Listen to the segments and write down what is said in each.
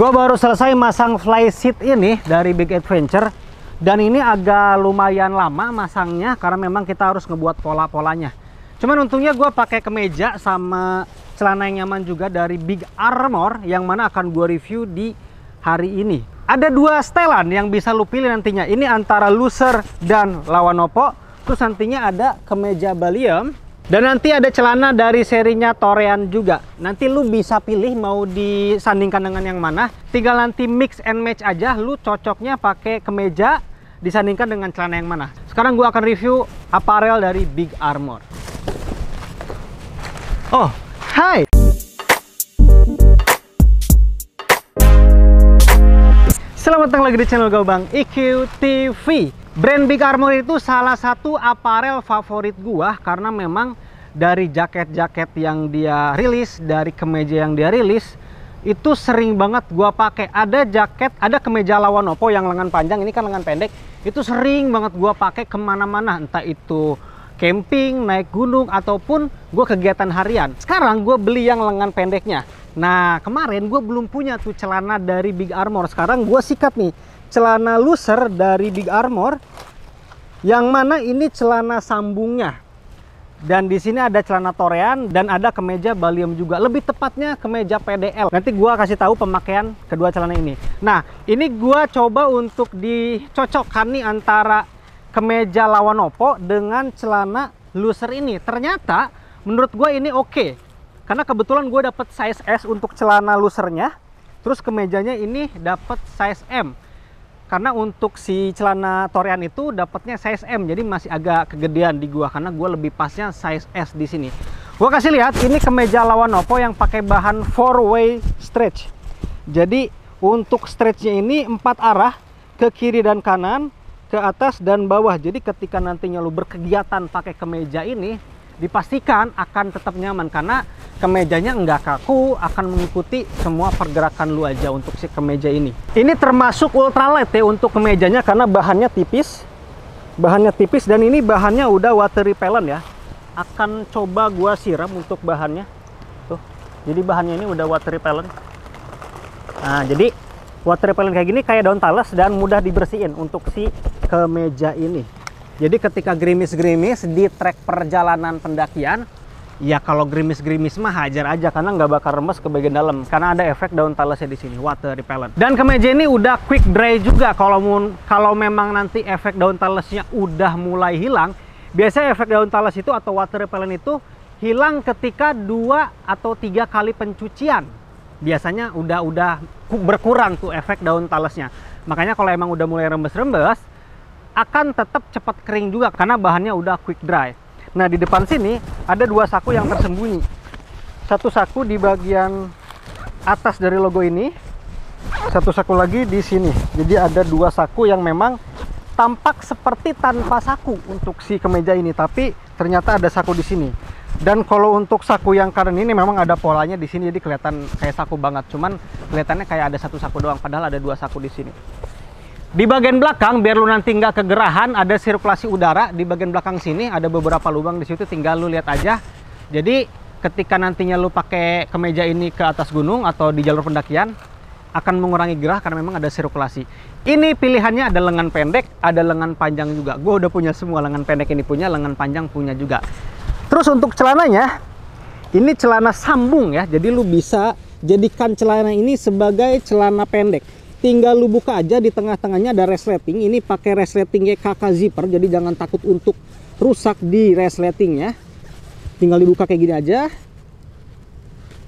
Gua baru selesai masang fly seat ini dari Big Adventure dan ini agak lumayan lama masangnya karena memang kita harus ngebuat pola-polanya. Cuman untungnya gue pakai kemeja sama celana yang nyaman juga dari Big Armor yang mana akan gue review di hari ini. Ada dua setelan yang bisa lu pilih nantinya. Ini antara Loser dan lawan opo Terus nantinya ada kemeja Balium dan nanti ada celana dari serinya Torean juga. Nanti lu bisa pilih mau disandingkan dengan yang mana. Tinggal nanti mix and match aja. Lu cocoknya pakai kemeja disandingkan dengan celana yang mana. Sekarang gua akan review aparel dari Big Armor. Oh, hai. Selamat datang lagi di channel Gobang IQ TV. Brand Big Armor itu salah satu aparel favorit gua karena memang dari jaket-jaket yang dia rilis, dari kemeja yang dia rilis, itu sering banget gua pakai. Ada jaket, ada kemeja lawan Oppo yang lengan panjang, ini kan lengan pendek, itu sering banget gua pakai kemana-mana, entah itu camping, naik gunung, ataupun gue kegiatan harian. Sekarang gue beli yang lengan pendeknya. Nah, kemarin gue belum punya tuh celana dari Big Armor. Sekarang gue sikat nih, celana loser dari Big Armor. Yang mana ini celana sambungnya. Dan di sini ada celana torean dan ada kemeja balium juga. Lebih tepatnya kemeja PDL. Nanti gua kasih tahu pemakaian kedua celana ini. Nah, ini gua coba untuk dicocokkan nih antara kemeja lawan Oppo dengan celana loser ini. Ternyata menurut gua ini oke. Okay. Karena kebetulan gue dapet size S untuk celana losernya. Terus kemejanya ini dapet size M karena untuk si celana torean itu dapatnya size M jadi masih agak kegedean di gua karena gua lebih pasnya size S di sini gua kasih lihat ini kemeja lawan Oppo yang pakai bahan four way stretch jadi untuk stretchnya ini empat arah ke kiri dan kanan ke atas dan bawah jadi ketika nantinya lu berkegiatan pakai kemeja ini dipastikan akan tetap nyaman karena kemejanya nggak kaku akan mengikuti semua pergerakan lu aja untuk si kemeja ini ini termasuk ultralight ya untuk kemejanya karena bahannya tipis bahannya tipis dan ini bahannya udah water repellent ya akan coba gua siram untuk bahannya tuh jadi bahannya ini udah water repellent nah jadi water repellent kayak gini kayak daun talas dan mudah dibersihin untuk si kemeja ini jadi ketika gerimis-gerimis di trek perjalanan pendakian, ya kalau gerimis-gerimis mah hajar aja karena nggak bakal remes ke bagian dalam karena ada efek daun talasnya di sini water repellent. Dan kemeja ini udah quick dry juga kalau kalau memang nanti efek daun talasnya udah mulai hilang, biasanya efek daun talas itu atau water repellent itu hilang ketika dua atau tiga kali pencucian. Biasanya udah-udah berkurang tuh efek daun talasnya. Makanya kalau emang udah mulai rembes-rembes, akan tetap cepat kering juga karena bahannya udah quick dry. Nah, di depan sini ada dua saku yang tersembunyi. Satu saku di bagian atas dari logo ini, satu saku lagi di sini. Jadi ada dua saku yang memang tampak seperti tanpa saku untuk si kemeja ini, tapi ternyata ada saku di sini. Dan kalau untuk saku yang karen ini memang ada polanya di sini, jadi kelihatan kayak saku banget. Cuman kelihatannya kayak ada satu saku doang, padahal ada dua saku di sini. Di bagian belakang biar lu nanti nggak kegerahan ada sirkulasi udara di bagian belakang sini ada beberapa lubang di situ tinggal lu lihat aja. Jadi ketika nantinya lu pakai kemeja ini ke atas gunung atau di jalur pendakian akan mengurangi gerah karena memang ada sirkulasi. Ini pilihannya ada lengan pendek, ada lengan panjang juga. Gue udah punya semua lengan pendek ini punya, lengan panjang punya juga. Terus untuk celananya, ini celana sambung ya. Jadi lu bisa jadikan celana ini sebagai celana pendek tinggal lu buka aja di tengah-tengahnya ada resleting ini pakai resleting YKK zipper jadi jangan takut untuk rusak di resletingnya tinggal dibuka kayak gini aja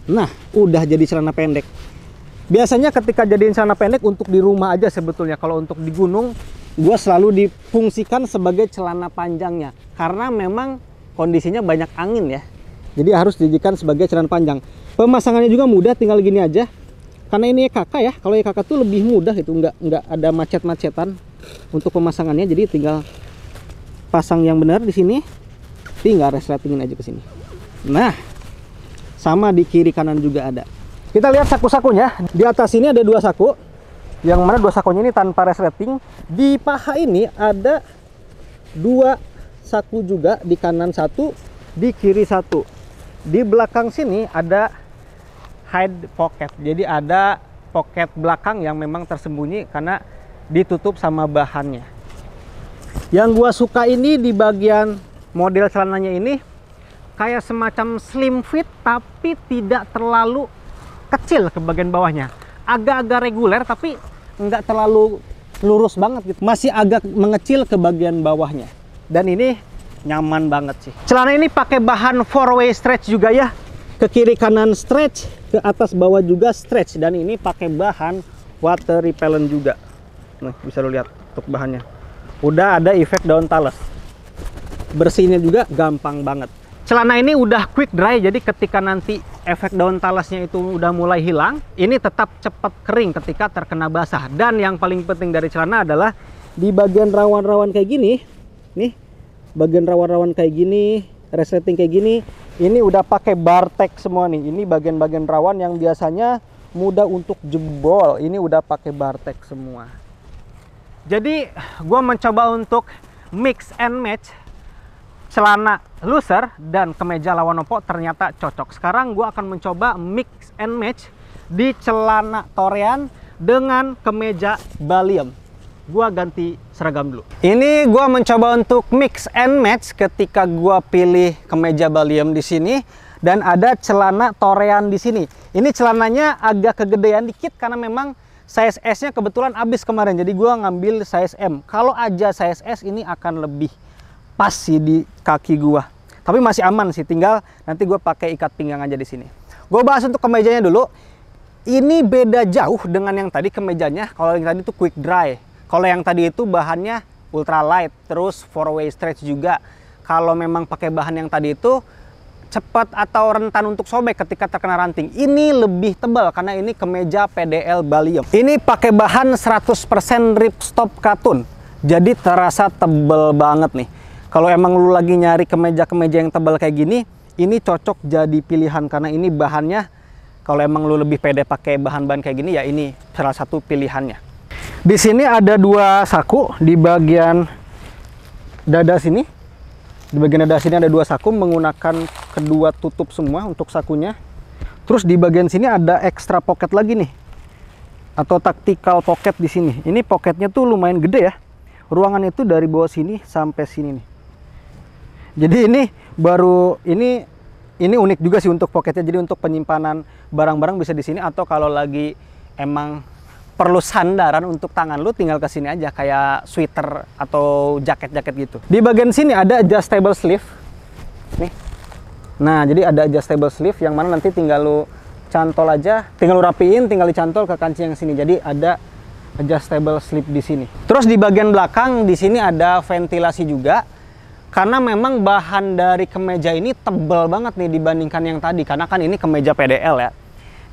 nah udah jadi celana pendek biasanya ketika jadiin celana pendek untuk di rumah aja sebetulnya kalau untuk di gunung gue selalu difungsikan sebagai celana panjangnya karena memang kondisinya banyak angin ya jadi harus dijadikan sebagai celana panjang pemasangannya juga mudah tinggal gini aja karena ini EKK ya kalau EKK tuh lebih mudah itu nggak nggak ada macet-macetan untuk pemasangannya jadi tinggal pasang yang benar di sini tinggal resletingin aja ke sini nah sama di kiri kanan juga ada kita lihat saku-sakunya ya. di atas ini ada dua saku yang mana dua sakunya ini tanpa resleting di paha ini ada dua saku juga di kanan satu di kiri satu di belakang sini ada hide pocket. Jadi ada pocket belakang yang memang tersembunyi karena ditutup sama bahannya. Yang gua suka ini di bagian model celananya ini kayak semacam slim fit tapi tidak terlalu kecil ke bagian bawahnya. Agak-agak reguler tapi nggak terlalu lurus banget gitu. Masih agak mengecil ke bagian bawahnya. Dan ini nyaman banget sih. Celana ini pakai bahan four way stretch juga ya. Ke kiri kanan stretch, ke atas bawah juga stretch dan ini pakai bahan water repellent juga nah bisa lo lihat untuk bahannya udah ada efek daun talas bersihnya juga gampang banget celana ini udah quick dry jadi ketika nanti efek daun talasnya itu udah mulai hilang ini tetap cepat kering ketika terkena basah dan yang paling penting dari celana adalah di bagian rawan-rawan kayak gini nih bagian rawan-rawan kayak gini resleting kayak gini ini udah pakai bartek semua nih ini bagian-bagian rawan yang biasanya mudah untuk jebol ini udah pakai bartek semua jadi gue mencoba untuk mix and match celana loser dan kemeja lawan opo ternyata cocok sekarang gue akan mencoba mix and match di celana torean dengan kemeja balium gua ganti seragam dulu. Ini gua mencoba untuk mix and match ketika gua pilih kemeja Balium di sini dan ada celana torean di sini. Ini celananya agak kegedean dikit karena memang size S-nya kebetulan habis kemarin. Jadi gua ngambil size M. Kalau aja size S ini akan lebih pas sih di kaki gua. Tapi masih aman sih, tinggal nanti gua pakai ikat pinggang aja di sini. Gua bahas untuk kemejanya dulu. Ini beda jauh dengan yang tadi kemejanya. Kalau yang tadi itu quick dry kalau yang tadi itu bahannya ultralight, terus four way stretch juga. Kalau memang pakai bahan yang tadi itu cepat atau rentan untuk sobek ketika terkena ranting. Ini lebih tebal karena ini kemeja PDL Balium. Ini pakai bahan 100% ripstop katun. Jadi terasa tebal banget nih. Kalau emang lu lagi nyari kemeja-kemeja yang tebal kayak gini, ini cocok jadi pilihan karena ini bahannya kalau emang lu lebih pede pakai bahan-bahan kayak gini ya ini salah satu pilihannya. Di sini ada dua saku di bagian dada sini. Di bagian dada sini ada dua saku menggunakan kedua tutup semua untuk sakunya. Terus di bagian sini ada extra pocket lagi nih. Atau tactical pocket di sini. Ini pocketnya tuh lumayan gede ya. Ruangan itu dari bawah sini sampai sini nih. Jadi ini baru ini ini unik juga sih untuk pocketnya. Jadi untuk penyimpanan barang-barang bisa di sini atau kalau lagi emang perlu sandaran untuk tangan lu tinggal ke sini aja kayak sweater atau jaket-jaket gitu. Di bagian sini ada adjustable sleeve. Nih. Nah, jadi ada adjustable sleeve yang mana nanti tinggal lu cantol aja, tinggal lu rapiin, tinggal dicantol ke kancing yang sini. Jadi ada adjustable sleeve di sini. Terus di bagian belakang di sini ada ventilasi juga. Karena memang bahan dari kemeja ini tebal banget nih dibandingkan yang tadi. Karena kan ini kemeja PDL ya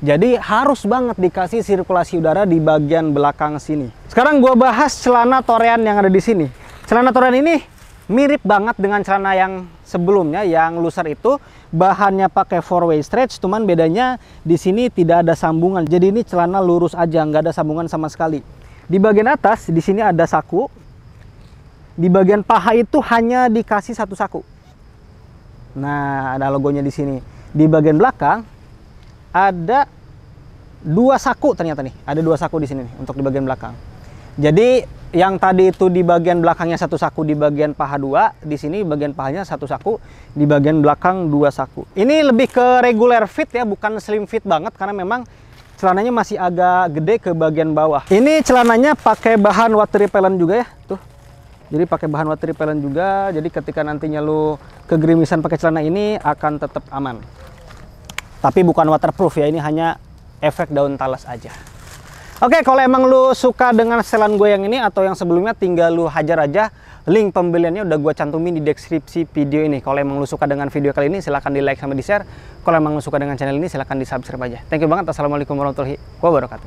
jadi harus banget dikasih sirkulasi udara di bagian belakang sini. Sekarang gue bahas celana torean yang ada di sini. Celana torean ini mirip banget dengan celana yang sebelumnya yang loser itu bahannya pakai four way stretch cuman bedanya di sini tidak ada sambungan jadi ini celana lurus aja nggak ada sambungan sama sekali di bagian atas di sini ada saku di bagian paha itu hanya dikasih satu saku nah ada logonya di sini di bagian belakang ada dua saku ternyata nih. Ada dua saku di sini nih untuk di bagian belakang. Jadi yang tadi itu di bagian belakangnya satu saku, di bagian paha dua, di sini bagian pahanya satu saku, di bagian belakang dua saku. Ini lebih ke regular fit ya, bukan slim fit banget karena memang celananya masih agak gede ke bagian bawah. Ini celananya pakai bahan water repellent juga ya, tuh. Jadi pakai bahan water repellent juga, jadi ketika nantinya lo kegerimisan pakai celana ini akan tetap aman. Tapi bukan waterproof ya, ini hanya efek daun talas aja. Oke, kalau emang lu suka dengan setelan gue yang ini atau yang sebelumnya, tinggal lu hajar aja. Link pembeliannya udah gue cantumin di deskripsi video ini. Kalau emang lu suka dengan video kali ini, silahkan di like sama di share. Kalau emang lu suka dengan channel ini, silahkan di subscribe aja. Thank you banget. Assalamualaikum warahmatullahi wabarakatuh.